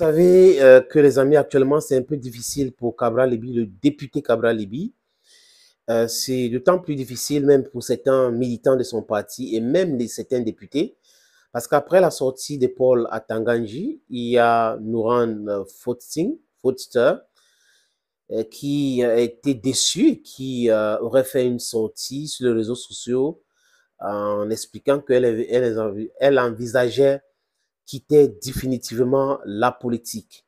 Vous savez euh, que les amis, actuellement, c'est un peu difficile pour Cabral Libi, le député Cabral Liby. Euh, c'est d'autant plus difficile même pour certains militants de son parti et même les, certains députés. Parce qu'après la sortie de Paul à Tanganji, il y a Nouran euh, Fotsing, qui a été déçu, qui aurait fait une sortie sur les réseaux sociaux en expliquant qu'elle elle envisageait quitter définitivement la politique.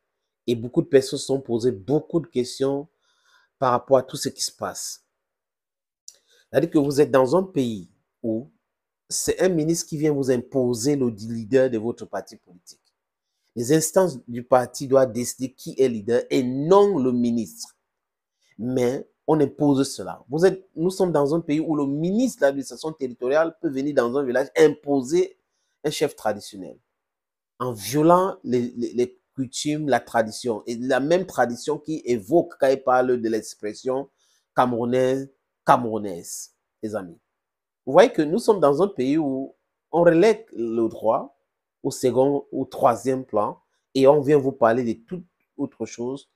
Et beaucoup de personnes se sont posées beaucoup de questions par rapport à tout ce qui se passe. C'est-à-dire que vous êtes dans un pays où c'est un ministre qui vient vous imposer le leader de votre parti politique. Les instances du parti doivent décider qui est leader et non le ministre. Mais on impose cela. nous sommes dans un pays où le ministre de l'administration territoriale peut venir dans un village imposer un chef traditionnel en violant les, coutumes, la tradition. Et la même tradition qui évoque quand il parle de l'expression camerounaise, camerounaise, les amis. Vous voyez que nous sommes dans un pays où on relève le droit au second ou troisième plan et on vient vous parler de toute autre chose.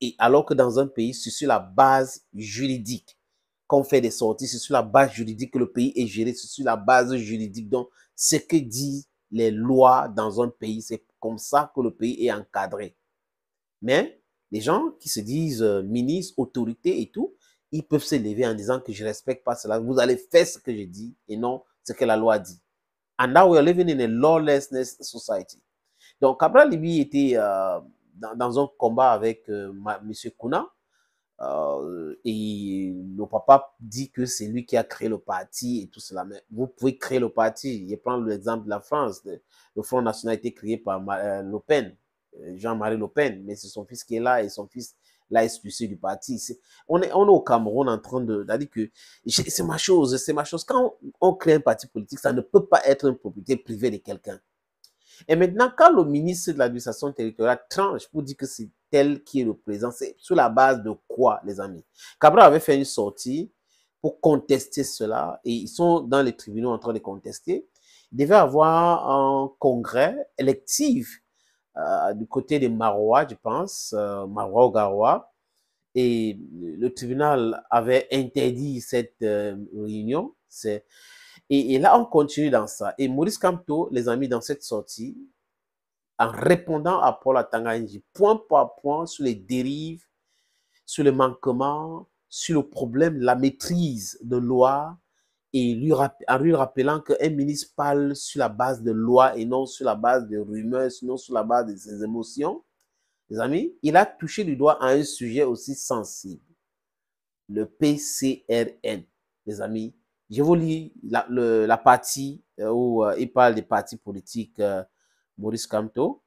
Et alors que dans un pays, c'est sur la base juridique qu'on fait des sorties, c'est sur la base juridique que le pays est géré, c'est sur la base juridique. Donc, ce que dit les lois dans un pays. C'est comme ça que le pays est encadré. Mais les gens qui se disent ministre, euh, ministres, autorités et tout, ils peuvent se lever en disant que je ne respecte pas cela. Vous allez faire ce que je dis et non ce que la loi dit. And now we are living in a lawlessness society. Donc, Cabral, était euh, dans, un combat avec euh, Monsieur M. Kuna. Euh, et le papa dit que c'est lui qui a créé le parti et tout cela. Mais vous pouvez créer le parti. Je prends l'exemple de la France. Le, Front National a été créé par euh, euh, Jean-Marie Le Pen, mais c'est son fils qui est là et son fils l'a expulsé du parti. on, est, on au Cameroun en train de, dire que c'est ma chose, c'est ma chose. Quand on crée un parti politique, ça ne peut pas être une propriété privée de quelqu'un. Et maintenant, quand le ministre de l'administration territoriale tranche pour dire que c'est tel qui est le présent, c'est sur la base de quoi, les amis Cabral avait fait une sortie pour contester cela et ils sont dans les tribunaux en train de contester. Il devait avoir un congrès électif euh, du côté des Marois, je pense, euh, Marois ou et le tribunal avait interdit cette euh, réunion. C'est et, là, on continue dans ça. Et Maurice Camteau, les amis, dans cette sortie, en répondant à Paul Atanganji, point par point, sur les dérives, sur les manquements, sur le problème, la maîtrise de loi, et en lui rappelant qu'un ministre parle sur la base de loi et non sur la base de rumeurs, sinon sur la base de ses émotions, les amis, il a touché du doigt à un sujet aussi sensible, le PCRN, les amis, je vous lis la, la partie euh, où euh, il parle des partis politiques euh, Maurice Camto.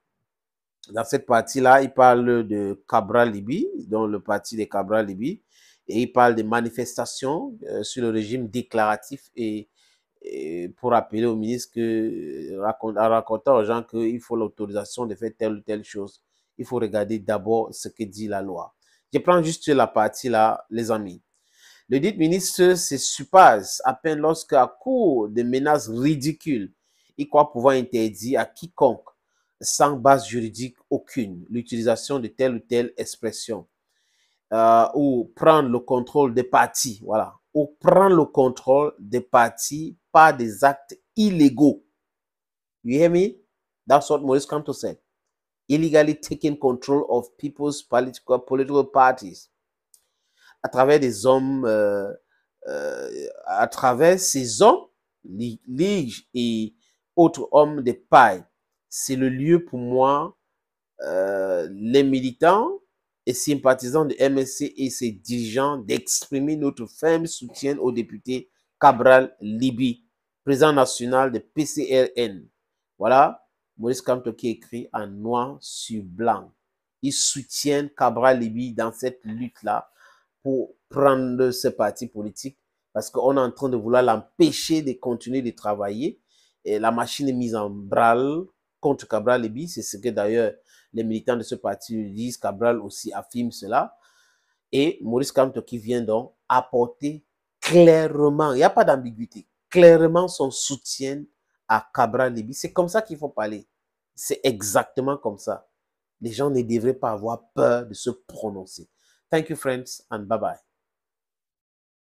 Dans cette partie-là, il parle de Cabral Libye, donc le parti des Cabral Libye, et il parle des manifestations sur le régime déclaratif et pour rappeler au ministre que, en racontant aux gens qu'il faut l'autorisation de faire telle ou telle chose, il faut regarder d'abord ce que dit la loi. Je prends juste la partie là, les amis. Le dit ministre se suppose à peine lorsqu'à court de menaces ridicules, il croit pouvoir interdire à quiconque, sans base juridique aucune, l'utilisation de telle ou telle expression, euh, ou prendre le contrôle des partis, voilà, ou prendre le contrôle des partis par des actes illégaux. You hear me? That's what Maurice Kanto said. Illegally taking control of people's political parties à travers des hommes, euh, euh, à travers ces hommes, Lige et autres hommes de paille. C'est le lieu pour moi, euh, les militants et sympathisants de MSC et ses dirigeants, d'exprimer notre ferme soutien au député Cabral Libi, président national de PCRN. Voilà, Maurice Kamto qui écrit en noir sur blanc. Ils soutiennent Cabral Libi dans cette lutte-là pour prendre ce parti politique parce qu'on est en train de vouloir l'empêcher de continuer de travailler. Et la machine est mise en branle contre Cabral Lebi. C'est ce que d'ailleurs les militants de ce parti disent. Cabral aussi affirme cela. Et Maurice Kamto qui vient donc apporter clairement, il n'y a pas d'ambiguïté, clairement son soutien à Cabral Lebi. C'est comme ça qu'il faut parler. C'est exactement comme ça. Les gens ne devraient pas avoir peur de se prononcer. Thank you, friends, and bye bye.